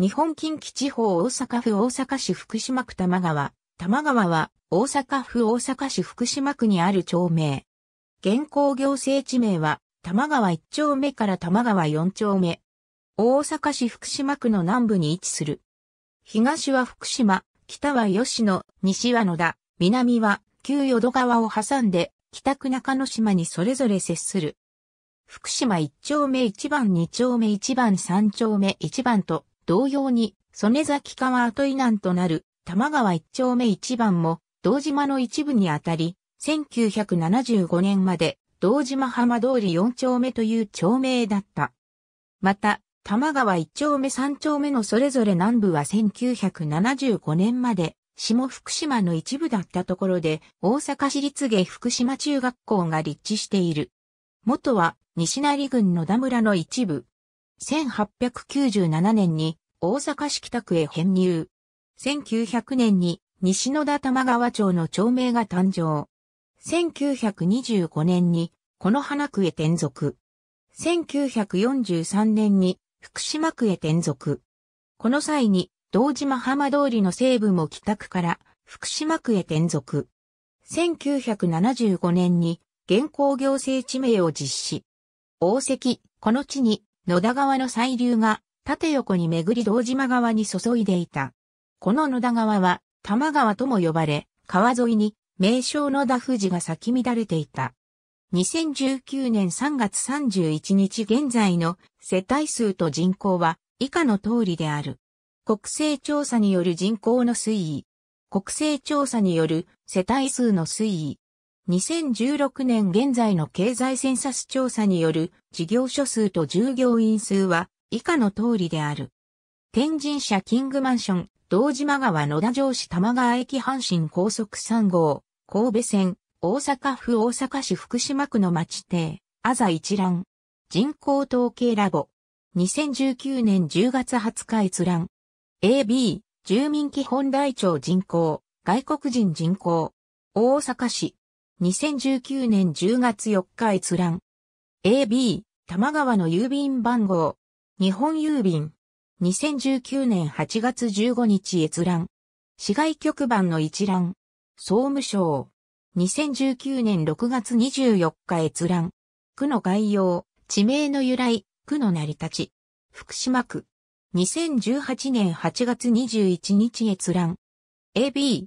日本近畿地方大阪府大阪市福島区玉川。玉川は大阪府大阪市福島区にある町名。現行行政地名は玉川1丁目から玉川4丁目。大阪市福島区の南部に位置する。東は福島、北は吉野、西は野田、南は旧淀川を挟んで北区中野島にそれぞれ接する。福島1丁目1番2丁目1番3丁目1番と同様に、曽根崎川跡以南となる、玉川一丁目一番も、道島の一部にあたり、1975年まで、道島浜通り四丁目という町名だった。また、玉川一丁目三丁目のそれぞれ南部は1975年まで、下福島の一部だったところで、大阪市立下福島中学校が立地している。元は、西成郡野田村の一部、1897年に大阪市北区へ編入。1900年に西野田玉川町の町名が誕生。1925年にこの花区へ転属。1943年に福島区へ転属。この際に道島浜通りの西部も北区から福島区へ転属。1975年に現行行政地名を実施。大関、この地に野田川の細流が縦横に巡り堂島川に注いでいた。この野田川は多摩川とも呼ばれ、川沿いに名称野田富士が咲き乱れていた。2019年3月31日現在の世帯数と人口は以下の通りである。国勢調査による人口の推移。国勢調査による世帯数の推移。2016年現在の経済センサス調査による事業所数と従業員数は以下の通りである。天神社キングマンション、道島川野田城市玉川駅阪神高速3号、神戸線、大阪府大阪市福島区の町邸、あざ一覧。人口統計ラボ。2019年10月20日閲覧。AB、住民基本台帳人口、外国人人口。大阪市、2019年10月4日閲覧。AB、玉川の郵便番号。日本郵便。2019年8月15日閲覧。市外局番の一覧。総務省。2019年6月24日閲覧。区の概要。地名の由来。区の成り立ち。福島区。2018年8月21日閲覧。AB、